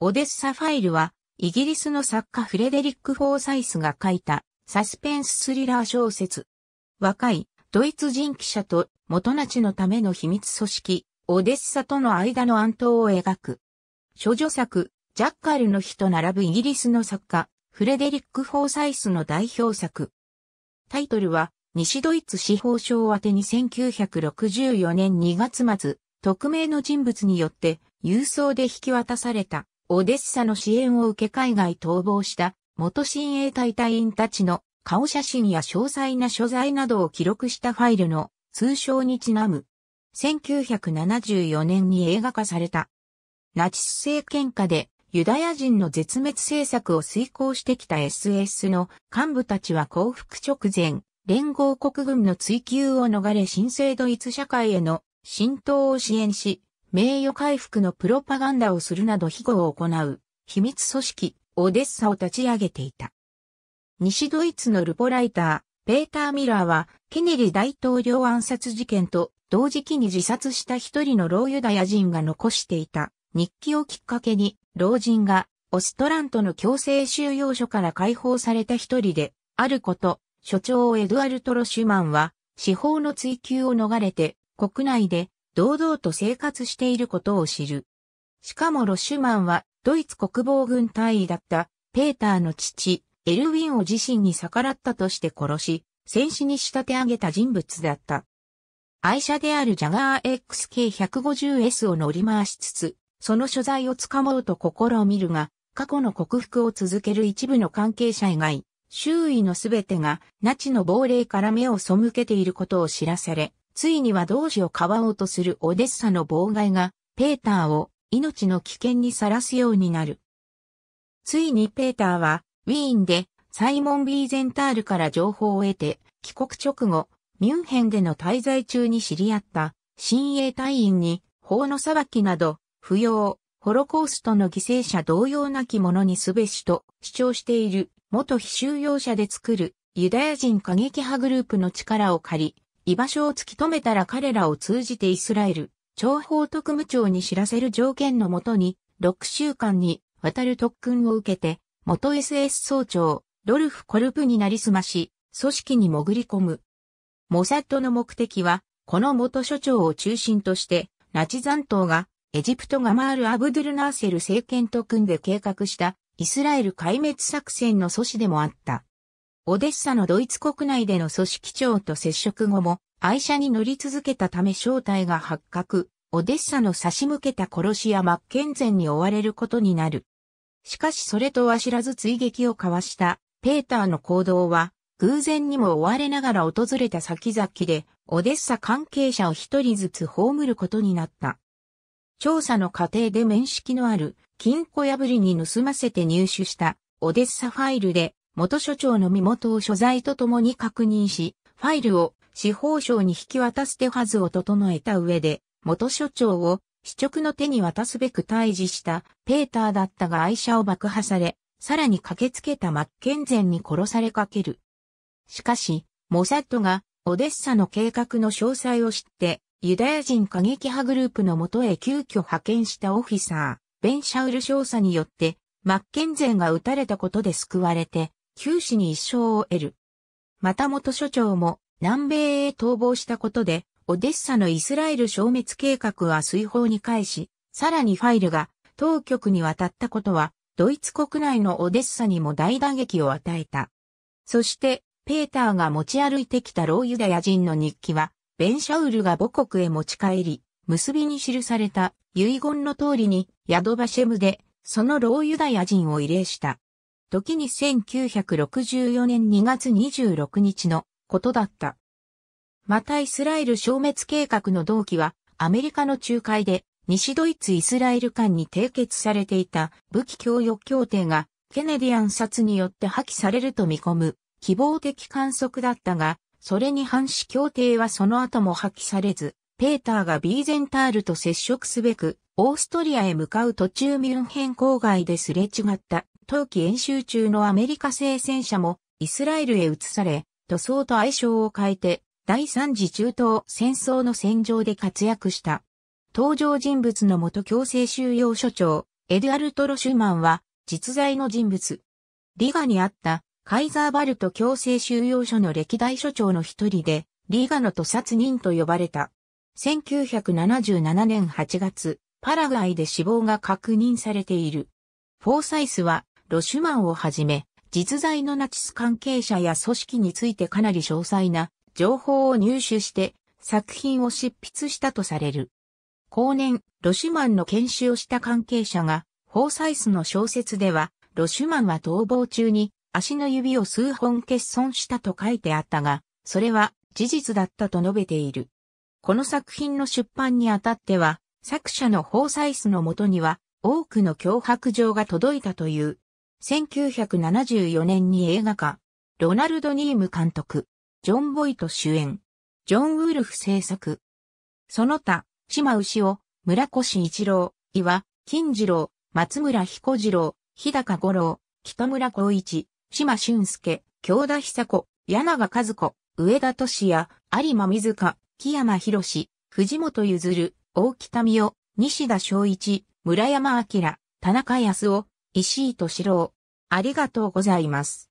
オデッサファイルは、イギリスの作家フレデリック・フォーサイスが書いたサスペンススリラー小説。若いドイツ人記者と元なちのための秘密組織、オデッサとの間の暗闘を描く。諸女作、ジャッカルの日と並ぶイギリスの作家、フレデリック・フォーサイスの代表作。タイトルは、西ドイツ司法省宛てに1964年2月末、匿名の人物によって郵送で引き渡されたオデッサの支援を受け海外逃亡した元親衛隊隊員たちの顔写真や詳細な所在などを記録したファイルの通称にちなむ。1974年に映画化された。ナチス政権下でユダヤ人の絶滅政策を遂行してきた SS の幹部たちは降伏直前、連合国軍の追及を逃れ新生ドイツ社会への浸透を支援し、名誉回復のプロパガンダをするなど庇護を行う秘密組織オデッサを立ち上げていた。西ドイツのルポライター、ペーター・ミラーは、ケネディ大統領暗殺事件と同時期に自殺した一人の老ユダヤ人が残していた日記をきっかけに、老人がオストラントの強制収容所から解放された一人で、あること、所長エドアルト・ロシュマンは、司法の追及を逃れて、国内で堂々と生活していることを知る。しかもロシュマンはドイツ国防軍隊員だったペーターの父、エルウィンを自身に逆らったとして殺し、戦死に仕立て上げた人物だった。愛車であるジャガー XK150S を乗り回しつつ、その所在をつかもうと試みるが、過去の克服を続ける一部の関係者以外、周囲のすべてがナチの亡霊から目を背けていることを知らされ、ついには同志をかばおうとするオデッサの妨害が、ペーターを命の危険にさらすようになる。ついにペーターは、ウィーンでサイモン・ビーゼンタールから情報を得て、帰国直後、ミュンヘンでの滞在中に知り合った親衛隊員に法の裁きなど、不要、ホロコーストの犠牲者同様なき者にすべしと主張している元非収容者で作るユダヤ人過激派グループの力を借り、居場所を突き止めたら彼らを通じてイスラエル、諜報特務庁に知らせる条件のもとに、6週間にわたる特訓を受けて、元 SS 総長、ドルフ・コルプになりすまし、組織に潜り込む。モサッドの目的は、この元所長を中心として、ナチ残党が、エジプトガマール・アブドゥル・ナーセル政権と組んで計画した、イスラエル壊滅作戦の阻止でもあった。オデッサのドイツ国内での組織長と接触後も、愛車に乗り続けたため正体が発覚、オデッサの差し向けた殺しやマッケンゼンに追われることになる。しかしそれとは知らず追撃を交わしたペーターの行動は、偶然にも追われながら訪れた先々で、オデッサ関係者を一人ずつ葬ることになった。調査の過程で面識のある金庫破りに盗ませて入手したオデッサファイルで元所長の身元を所在とともに確認し、ファイルを司法省に引き渡す手はずを整えた上で、元所長を支直の手に渡すべく退治したペーターだったが愛車を爆破され、さらに駆けつけたマッケンゼンに殺されかける。しかし、モサッドがオデッサの計画の詳細を知って、ユダヤ人過激派グループのもとへ急遽派遣したオフィサー、ベンシャウル少佐によって、マッケンゼンが撃たれたことで救われて、九死に一生を得る。また元所長も南米へ逃亡したことで、オデッサのイスラエル消滅計画は水泡に返し、さらにファイルが当局に渡ったことは、ドイツ国内のオデッサにも大打撃を与えた。そして、ペーターが持ち歩いてきた老ユダヤ人の日記は、ベンシャウルが母国へ持ち帰り、結びに記された遺言の通りに、ヤドバシェムで、その老ユダヤ人を慰霊した。時に1964年2月26日のことだった。またイスラエル消滅計画の同期はアメリカの仲介で西ドイツイスラエル間に締結されていた武器供与協定がケネディ暗殺によって破棄されると見込む希望的観測だったが、それに反し協定はその後も破棄されず、ペーターがビーゼンタールと接触すべく、オーストリアへ向かう途中ミュンヘン郊外ですれ違った冬季演習中のアメリカ製戦車もイスラエルへ移され、塗装と相性を変えて第三次中東戦争の戦場で活躍した。登場人物の元強制収容所長、エドアルトロ・シューマンは実在の人物。リガにあったカイザーバルト強制収容所の歴代所長の一人で、リガの屠殺人と呼ばれた。1977年8月、パラグアイで死亡が確認されている。フォーサイスはロシュマンをはじめ、実在のナチス関係者や組織についてかなり詳細な情報を入手して作品を執筆したとされる。後年、ロシュマンの研修をした関係者が、フォーサイスの小説では、ロシュマンは逃亡中に足の指を数本欠損したと書いてあったが、それは事実だったと述べている。この作品の出版にあたっては、作者のフォーサイスのもとには多くの脅迫状が届いたという1974年に映画化、ロナルド・ニーム監督、ジョン・ボイト主演、ジョン・ウルフ制作。その他、島牛尾、村越一郎、岩、金次郎、松村彦次郎、日高五郎、北村光一、島俊介、京田久子、柳賀和子、上田俊也、有馬水香、木山博士、藤本譲、大北美代、西田昭一、村山明、田中康夫、石井敏郎。ありがとうございます。